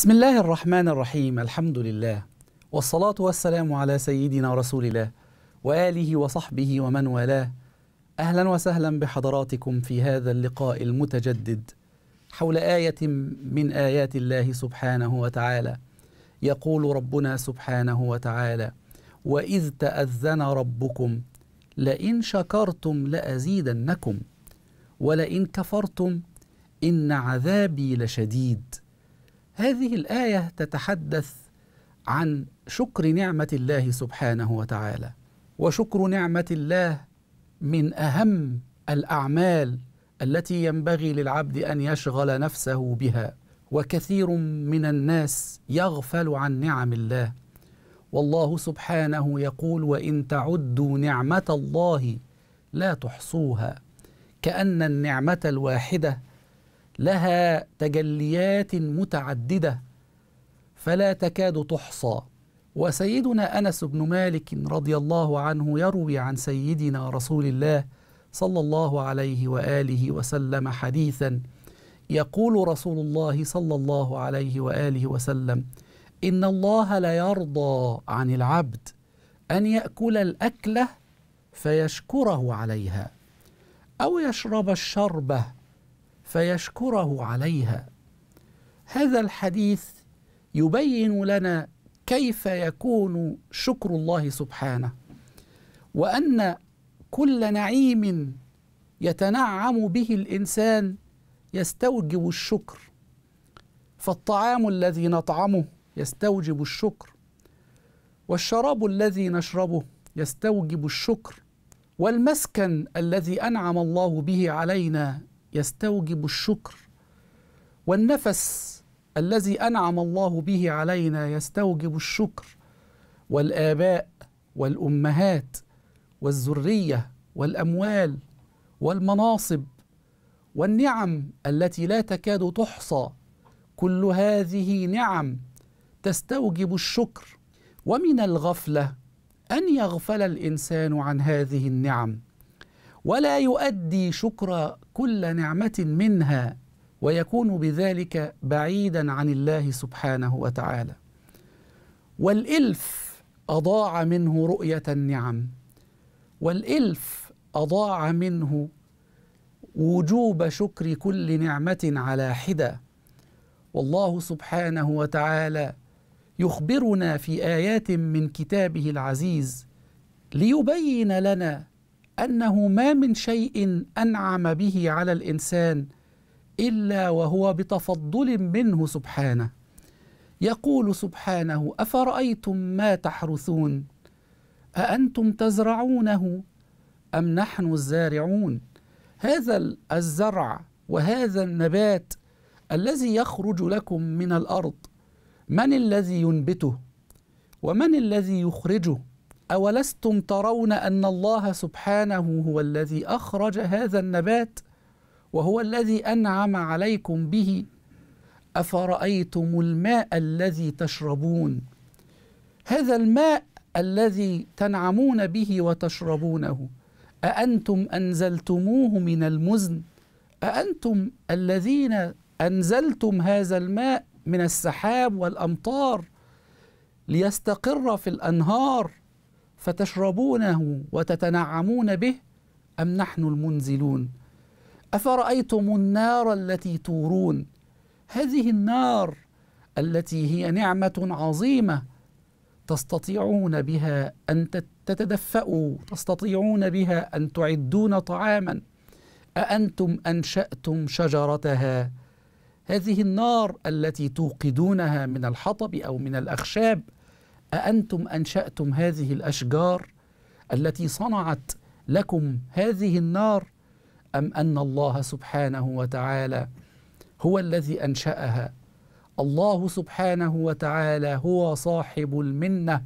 بسم الله الرحمن الرحيم الحمد لله والصلاة والسلام على سيدنا رسول الله وآله وصحبه ومن والاه أهلا وسهلا بحضراتكم في هذا اللقاء المتجدد حول آية من آيات الله سبحانه وتعالى يقول ربنا سبحانه وتعالى وإذ تأذن ربكم لئن شكرتم لأزيدنكم ولئن كفرتم إن عذابي لشديد هذه الآية تتحدث عن شكر نعمة الله سبحانه وتعالى وشكر نعمة الله من أهم الأعمال التي ينبغي للعبد أن يشغل نفسه بها وكثير من الناس يغفل عن نعم الله والله سبحانه يقول وان تعدوا نعمه الله لا تحصوها كان النعمه الواحده لها تجليات متعدده فلا تكاد تحصى وسيدنا انس بن مالك رضي الله عنه يروي عن سيدنا رسول الله صلى الله عليه واله وسلم حديثا يقول رسول الله صلى الله عليه واله وسلم ان الله لا يرضى عن العبد ان ياكل الاكله فيشكره عليها او يشرب الشربه فيشكره عليها هذا الحديث يبين لنا كيف يكون شكر الله سبحانه وان كل نعيم يتنعم به الانسان يستوجب الشكر فالطعام الذي نطعمه يستوجب الشكر والشراب الذي نشربه يستوجب الشكر والمسكن الذي انعم الله به علينا يستوجب الشكر والنفس الذي انعم الله به علينا يستوجب الشكر والاباء والامهات والذريه والاموال والمناصب والنعم التي لا تكاد تحصى كل هذه نعم تستوجب الشكر ومن الغفله ان يغفل الانسان عن هذه النعم ولا يؤدي شكر كل نعمة منها ويكون بذلك بعيدا عن الله سبحانه وتعالى والإلف أضاع منه رؤية النعم والإلف أضاع منه وجوب شكر كل نعمة على حدة والله سبحانه وتعالى يخبرنا في آيات من كتابه العزيز ليبين لنا أنه ما من شيء أنعم به على الإنسان إلا وهو بتفضل منه سبحانه يقول سبحانه أفرأيتم ما تحرثون أأنتم تزرعونه أم نحن الزارعون هذا الزرع وهذا النبات الذي يخرج لكم من الأرض من الذي ينبته ومن الذي يخرجه اولستم ترون ان الله سبحانه هو الذي اخرج هذا النبات وهو الذي انعم عليكم به افرايتم الماء الذي تشربون هذا الماء الذي تنعمون به وتشربونه اانتم انزلتموه من المزن اانتم الذين انزلتم هذا الماء من السحاب والامطار ليستقر في الانهار فتشربونه وتتنعمون به أم نحن المنزلون أفرأيتم النار التي تورون هذه النار التي هي نعمة عظيمة تستطيعون بها أن تتدفأوا تستطيعون بها أن تعدون طعاما أأنتم أنشأتم شجرتها هذه النار التي توقدونها من الحطب أو من الأخشاب أأنتم أنشأتم هذه الأشجار التي صنعت لكم هذه النار أم أن الله سبحانه وتعالى هو الذي أنشأها الله سبحانه وتعالى هو صاحب المنة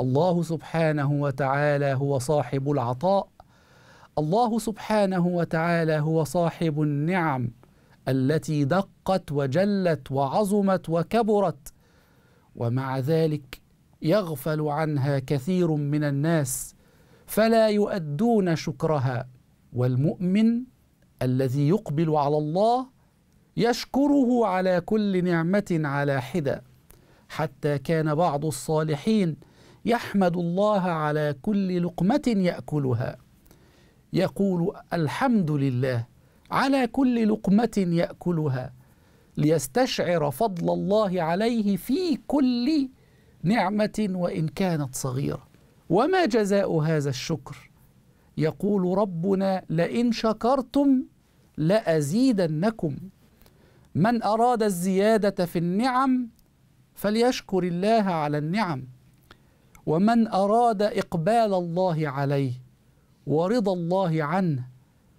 الله سبحانه وتعالى هو صاحب العطاء الله سبحانه وتعالى هو صاحب النعم التي دقت وجلت وعظمت وكبرت ومع ذلك يغفل عنها كثير من الناس فلا يؤدون شكرها والمؤمن الذي يقبل على الله يشكره على كل نعمه على حده حتى كان بعض الصالحين يحمد الله على كل لقمه ياكلها يقول الحمد لله على كل لقمه ياكلها ليستشعر فضل الله عليه في كل نعمة وإن كانت صغيرة وما جزاء هذا الشكر يقول ربنا لئن شكرتم لأزيدنكم من أراد الزيادة في النعم فليشكر الله على النعم ومن أراد إقبال الله عليه ورضا الله عنه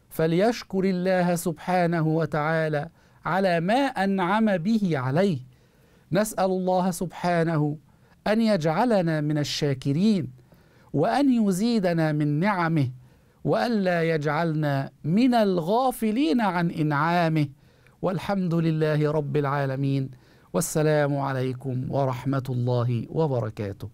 فليشكر الله سبحانه وتعالى على ما أنعم به عليه نسأل الله سبحانه أن يجعلنا من الشاكرين وأن يزيدنا من نعمه وألا يجعلنا من الغافلين عن إنعامه والحمد لله رب العالمين والسلام عليكم ورحمة الله وبركاته